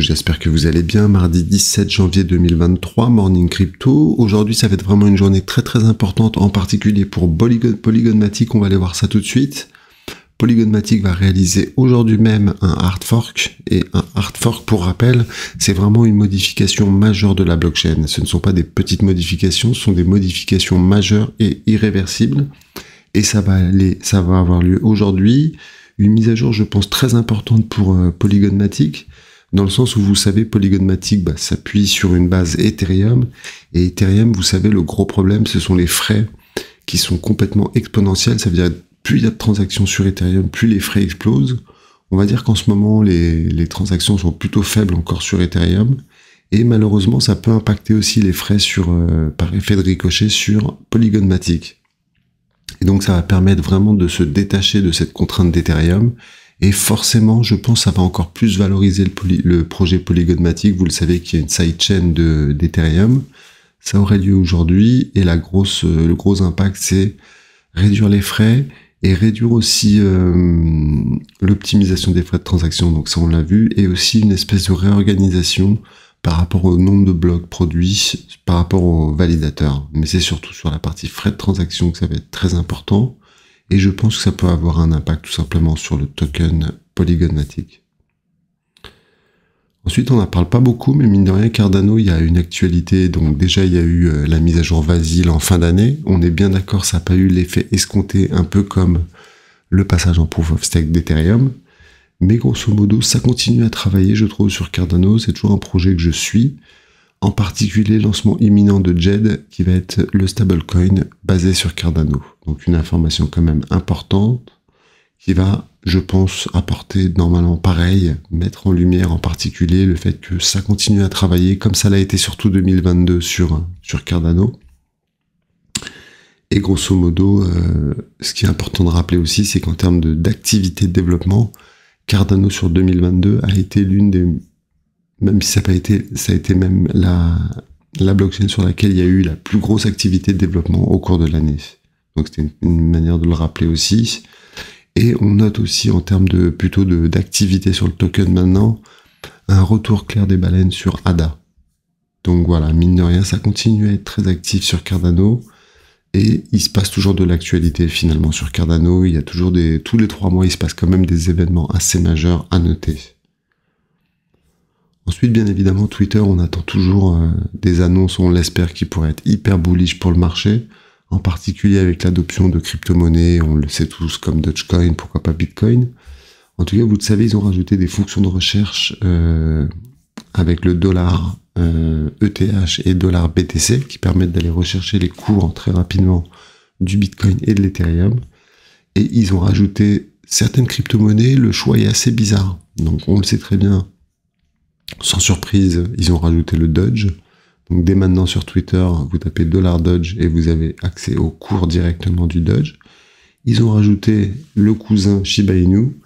j'espère que vous allez bien. Mardi 17 janvier 2023, Morning Crypto. Aujourd'hui, ça va être vraiment une journée très très importante, en particulier pour Polygon, Polygonmatic. On va aller voir ça tout de suite. Polygonmatic va réaliser aujourd'hui même un hard fork. Et un hard fork, pour rappel, c'est vraiment une modification majeure de la blockchain. Ce ne sont pas des petites modifications, ce sont des modifications majeures et irréversibles. Et ça va, aller, ça va avoir lieu aujourd'hui. Une mise à jour, je pense, très importante pour euh, Polygonmatic dans le sens où vous savez, Polygonmatic bah, s'appuie sur une base Ethereum, et Ethereum, vous savez, le gros problème, ce sont les frais qui sont complètement exponentiels, ça veut dire plus il y a de transactions sur Ethereum, plus les frais explosent. On va dire qu'en ce moment, les, transactions sont plutôt faibles encore sur Ethereum, et malheureusement, ça peut impacter aussi les frais sur, euh, par effet de ricochet sur Polygonmatic. Et donc ça va permettre vraiment de se détacher de cette contrainte d'Ethereum et forcément, je pense que ça va encore plus valoriser le, projet polygonmatique. Vous le savez qu'il y a une sidechain d'Ethereum. ça aurait lieu aujourd'hui. Et la grosse, euh, le gros impact, c'est réduire les frais et réduire aussi euh, l'optimisation des frais de transaction. Donc ça, on l'a vu. Et aussi une espèce de réorganisation par rapport au nombre de blocs produits, par rapport aux validateurs. Mais c'est surtout sur la partie frais de transaction que ça va être très important. Et je pense que ça peut avoir un impact tout simplement sur le token polygonmatic. Ensuite, on n'en parle pas beaucoup, mais mine de rien, Cardano, il y a une actualité. Donc déjà, il y a eu euh, la mise à jour Vasile en fin d'année. On est bien d'accord, ça n'a pas eu l'effet escompté, un peu comme le passage en proof of stake d'Ethereum. Mais grosso modo, ça continue à travailler, je trouve, sur Cardano. C'est toujours un projet que je suis en particulier lancement imminent de JED qui va être le stablecoin basé sur Cardano. Donc une information quand même importante qui va, je pense, apporter normalement pareil, mettre en lumière en particulier le fait que ça continue à travailler comme ça l'a été surtout 2022 sur, sur Cardano. Et grosso modo, euh, ce qui est important de rappeler aussi, c'est qu'en termes d'activité de développement, Cardano sur 2022 a été l'une des même si ça n'a pas été, ça a été même la, blockchain sur laquelle il y a eu la plus grosse activité de développement au cours de l'année. Donc c'était une, manière de le rappeler aussi. Et on note aussi en termes de plutôt d'activité sur le token maintenant un retour clair des baleines sur ADA. Donc voilà, mine de rien, ça continue à être très actif sur Cardano. Et il se passe toujours de l'actualité finalement sur Cardano. Il y a toujours des. Tous les trois mois, il se passe quand même des événements assez majeurs à noter. Ensuite, bien évidemment, Twitter, on attend toujours euh, des annonces, on l'espère, qui pourraient être hyper bullish pour le marché, en particulier avec l'adoption de crypto-monnaies, on le sait tous, comme Dogecoin, pourquoi pas Bitcoin. En tout cas, vous le savez, ils ont rajouté des fonctions de recherche euh, avec le dollar euh, ETH et dollar BTC qui permettent d'aller rechercher les cours très rapidement du Bitcoin et de l'Ethereum. Et ils ont rajouté certaines crypto-monnaies, le choix est assez bizarre. Donc on le sait très bien, sans surprise, ils ont rajouté le Dodge. Donc dès maintenant sur Twitter, vous tapez dollar Dodge et vous avez accès au cours directement du Dodge. Ils ont rajouté le cousin Shiba Inu.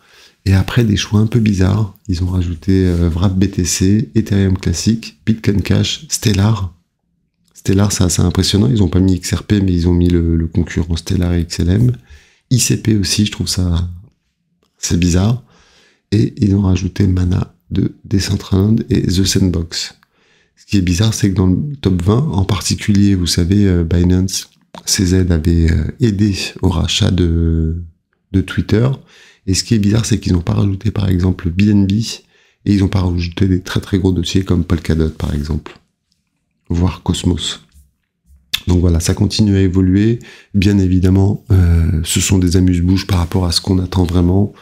Et après des choix un peu bizarres, ils ont rajouté euh, BTC, Ethereum Classic, Bitcoin Cash, Stellar. Stellar, c'est assez impressionnant. Ils n'ont pas mis XRP, mais ils ont mis le, concurrent Stellar et XLM. ICP aussi, je trouve ça c'est bizarre. Et ils ont rajouté Mana de Decentraland et The Sandbox. Ce qui est bizarre, c'est que dans le top 20, en particulier, vous savez, euh, Binance, CZ aides avaient euh, aidé au rachat de, Twitter. Et ce qui est bizarre, c'est qu'ils n'ont pas rajouté, par exemple, BNB et ils n'ont pas rajouté des très très gros dossiers comme Polkadot, par exemple, voire Cosmos. Donc voilà, ça continue à évoluer. Bien évidemment, euh, ce sont des amuse-bouches par rapport à ce qu'on attend vraiment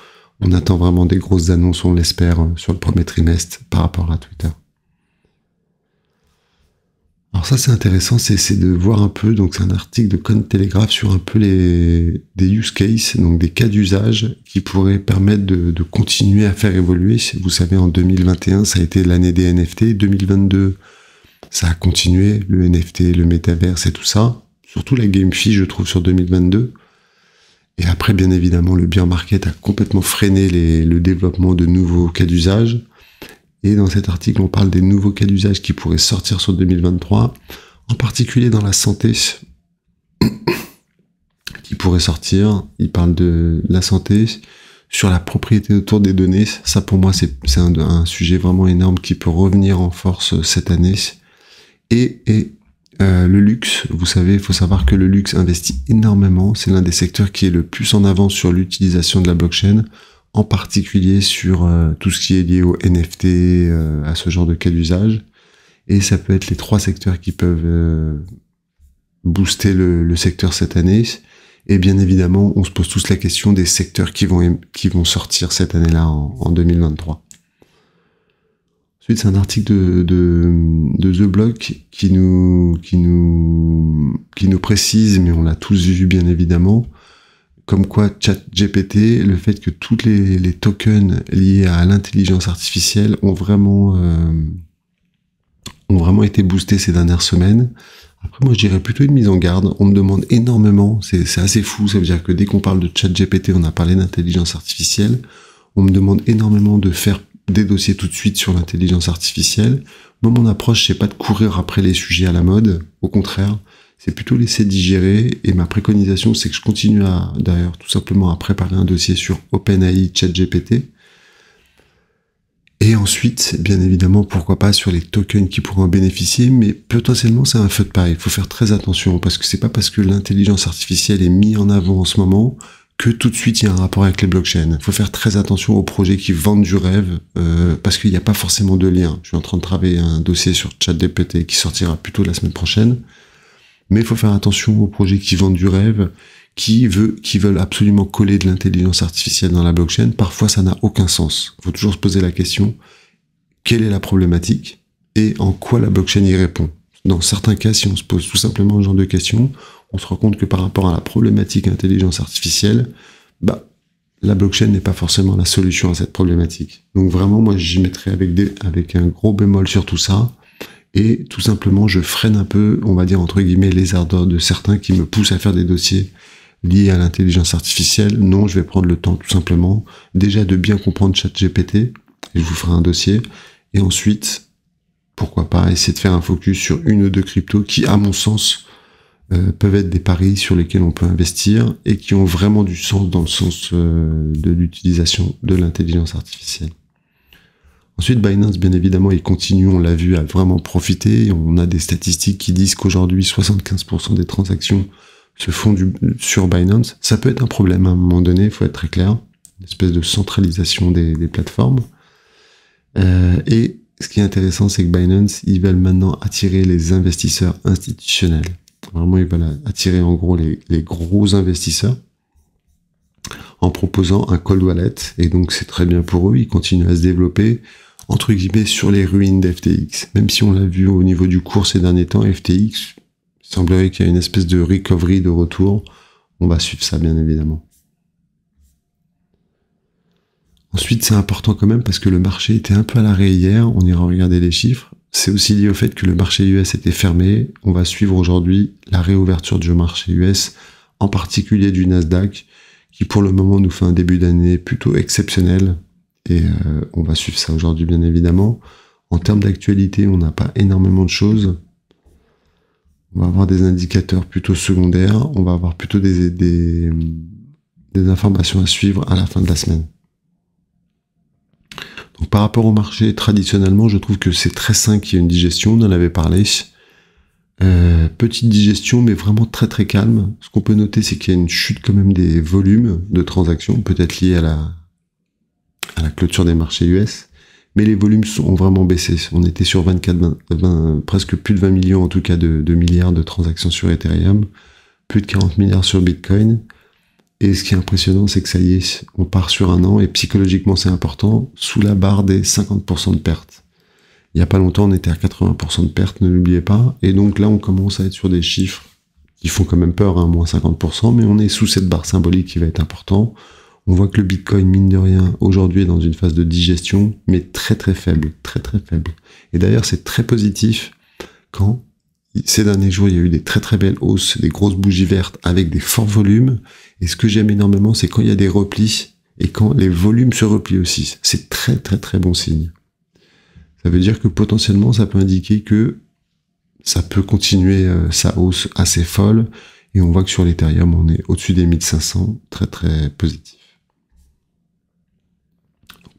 on attend vraiment des grosses annonces, on l'espère, hein, sur le premier trimestre par rapport à Twitter. Alors ça c'est intéressant, c'est de voir un peu, donc c'est un article de Code Telegraph sur un peu les, des use cases, donc des cas d'usage qui pourraient permettre de, continuer à faire évoluer. Vous savez, en 2021, ça a été l'année des NFT, 2022, ça a continué, le NFT, le métaverse et tout ça. Surtout la GameFi, je trouve, sur 2022. Et après, bien évidemment, le beer market a complètement freiné le développement de nouveaux cas d'usage. Et dans cet article, on parle des nouveaux cas d'usage qui pourraient sortir sur 2023, en particulier dans la santé, qui pourrait sortir. Il parle de la santé, sur la propriété autour des données. Ça, pour moi, c'est un, sujet vraiment énorme qui peut revenir en force cette année. Et, et euh, le luxe, vous savez, il faut savoir que le luxe investit énormément. C'est l'un des secteurs qui est le plus en avance sur l'utilisation de la blockchain, en particulier sur euh, tout ce qui est lié au NFT, euh, à ce genre de cas d'usage. Et ça peut être les trois secteurs qui peuvent booster le, secteur cette année. Et bien évidemment, on se pose tous la question des secteurs qui vont, qui vont sortir cette année-là en 2023. Ensuite, c'est un article de, The Block qui nous, qui, nous, qui nous précise, mais on l'a tous vu bien évidemment, comme quoi ChatGPT, le fait que toutes les, tokens liés à l'intelligence artificielle ont vraiment, euh, ont vraiment été boostés ces dernières semaines. Après, moi, je dirais plutôt une mise en garde. On me demande énormément, c'est assez fou, ça veut dire que dès qu'on parle de ChatGPT, on a parlé d'intelligence artificielle. On me demande énormément de faire des dossiers tout de suite sur l'intelligence artificielle. Moi, mon approche, c'est pas de courir après les sujets à la mode. Au contraire, c'est plutôt laisser digérer. Et ma préconisation, c'est que je continue à, d'ailleurs, tout simplement à préparer un dossier sur OpenAI, ChatGPT. Et ensuite, bien évidemment, pourquoi pas sur les tokens qui pourront en bénéficier, mais potentiellement c'est un feu de paille. Il faut faire très attention parce que c'est pas parce que l'intelligence artificielle est mise en avant en ce moment que tout de suite il y a un rapport avec les blockchains. Il faut faire très attention aux projets qui vendent du rêve euh, parce qu'il n'y a pas forcément de lien. Je suis en train de travailler un dossier sur ChatGPT qui sortira plutôt la semaine prochaine. Mais il faut faire attention aux projets qui vendent du rêve, qui, qui veulent absolument coller de l'intelligence artificielle dans la blockchain. Parfois, ça n'a aucun sens. Il faut toujours se poser la question, quelle est la problématique et en quoi la blockchain y répond Dans certains cas, si on se pose tout simplement ce genre de questions, on se rend compte que par rapport à la problématique intelligence artificielle, bah, la blockchain n'est pas forcément la solution à cette problématique. Donc vraiment, moi, j'y mettrais avec, des, avec un gros bémol sur tout ça. Et tout simplement, je freine un peu, on va dire, entre guillemets, les ardeurs de certains qui me poussent à faire des dossiers liés à l'intelligence artificielle. Non, je vais prendre le temps, tout simplement, déjà de bien comprendre ChatGPT, et je vous ferai un dossier. Et ensuite, pourquoi pas, essayer de faire un focus sur une ou deux cryptos qui, à mon sens, euh, peuvent être des paris sur lesquels on peut investir et qui ont vraiment du sens dans le sens euh, de l'utilisation de l'intelligence artificielle. Ensuite, Binance, bien évidemment, il continue, on l'a vu, à vraiment profiter. On a des statistiques qui disent qu'aujourd'hui, 75% des transactions se font sur Binance. Ça peut être un problème hein. à un moment donné, il faut être très clair. Une espèce de centralisation des, plateformes. Euh, et ce qui est intéressant, c'est que Binance, ils veulent maintenant attirer les investisseurs institutionnels. Vraiment, ils veulent attirer en gros les, gros investisseurs en proposant un cold wallet. Et donc, c'est très bien pour eux. Ils continuent à se développer, entre guillemets, sur les ruines d'FTX. Même si on l'a vu au niveau du cours ces derniers temps, FTX, semblerait qu'il y a une espèce de recovery, de retour. On va suivre ça, bien évidemment. Ensuite, c'est important quand même parce que le marché était un peu à l'arrêt hier. On ira regarder les chiffres. C'est aussi lié au fait que le marché US était fermé. On va suivre aujourd'hui la réouverture du marché US, en particulier du Nasdaq, qui pour le moment nous fait un début d'année plutôt exceptionnel. Et euh, on va suivre ça aujourd'hui, bien évidemment. En termes d'actualité, on n'a pas énormément de choses. On va avoir des indicateurs plutôt secondaires. On va avoir plutôt des, des informations à suivre à la fin de la semaine. Donc par rapport au marché, traditionnellement, je trouve que c'est très sain qu'il y ait une digestion, on en avait parlé. Euh, petite digestion, mais vraiment très très calme. Ce qu'on peut noter, c'est qu'il y a une chute quand même des volumes de transactions, peut-être liée à la, à la clôture des marchés US. Mais les volumes ont vraiment baissé. On était sur 24, presque plus de 20 millions en tout cas de milliards de transactions sur Ethereum, plus de 40 milliards sur Bitcoin. Et ce qui est impressionnant, c'est que ça y est, on part sur un an, et psychologiquement c'est important, sous la barre des 50% de pertes. Il n'y a pas longtemps, on était à 80% de pertes, ne l'oubliez pas. Et donc là, on commence à être sur des chiffres qui font quand même peur, hein, moins 50%, mais on est sous cette barre symbolique qui va être important. On voit que le Bitcoin, mine de rien, aujourd'hui est dans une phase de digestion, mais très très faible, très très faible. Et d'ailleurs, c'est très positif quand ces derniers jours, il y a eu des très très belles hausses, des grosses bougies vertes avec des forts volumes. Et ce que j'aime énormément, c'est quand il y a des replis et quand les volumes se replient aussi. C'est très très très bon signe. Ça veut dire que potentiellement, ça peut indiquer que ça peut continuer euh, sa hausse assez folle. Et on voit que sur l'Ethereum, on est au-dessus des 1500, très très positif.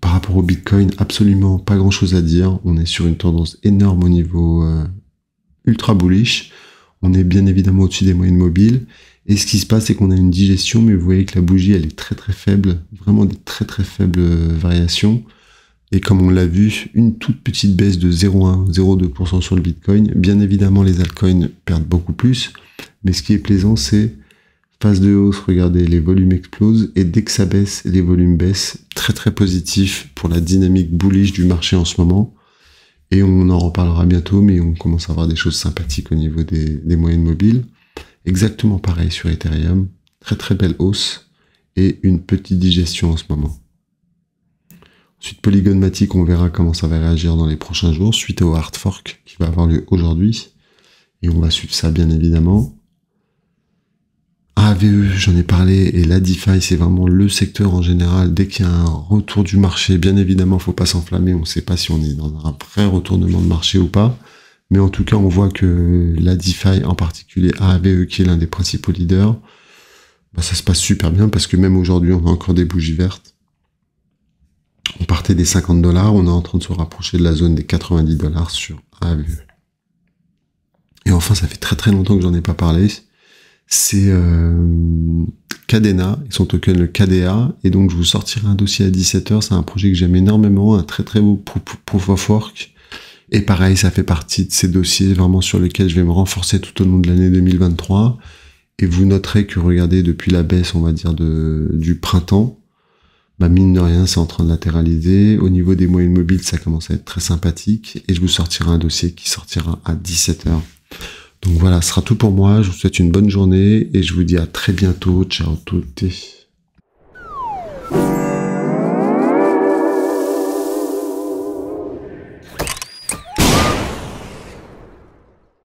Par rapport au Bitcoin, absolument pas grand-chose à dire. On est sur une tendance énorme au niveau euh, ultra bullish. On est bien évidemment au-dessus des moyennes mobiles. Et ce qui se passe, c'est qu'on a une digestion, mais vous voyez que la bougie, elle est très très faible, vraiment des très très faibles euh, variations. Et comme on l'a vu, une toute petite baisse de 0,1, 0,2% sur le Bitcoin. Bien évidemment, les altcoins perdent beaucoup plus. Mais ce qui est plaisant, c'est phase de hausse, regardez, les volumes explosent. Et dès que ça baisse, les volumes baissent. Très très positif pour la dynamique bullish du marché en ce moment. Et on en reparlera bientôt, mais on commence à avoir des choses sympathiques au niveau des, moyennes mobiles. Exactement pareil sur Ethereum. Très très belle hausse et une petite digestion en ce moment. Ensuite, Polygon Matic, on verra comment ça va réagir dans les prochains jours suite au hard fork qui va avoir lieu aujourd'hui. Et on va suivre ça bien évidemment. AVE, j'en ai parlé, et la DeFi, c'est vraiment le secteur en général. Dès qu'il y a un retour du marché, bien évidemment, faut pas s'enflammer. On ne sait pas si on est dans un vrai retournement de marché ou pas. Mais en tout cas, on voit que la DeFi, en particulier AVE, qui est l'un des principaux leaders, bah, ça se passe super bien parce que même aujourd'hui, on a encore des bougies vertes. On partait des 50 dollars, on est en train de se rapprocher de la zone des 90 dollars sur AVE. Et enfin, ça fait très très longtemps que j'en ai pas parlé c'est euh, Cadena, sont token le KDA, et donc je vous sortirai un dossier à 17h, c'est un projet que j'aime énormément, un très très beau proof of work, et pareil, ça fait partie de ces dossiers vraiment sur lesquels je vais me renforcer tout au long de l'année 2023, et vous noterez que regardez, depuis la baisse, on va dire, de, du printemps, bah, mine de rien, c'est en train de latéraliser. Au niveau des moyennes mobiles, ça commence à être très sympathique. Et je vous sortirai un dossier qui sortira à 17h donc voilà, ce sera tout pour moi. Je vous souhaite une bonne journée et je vous dis à très bientôt. Ciao tout monde.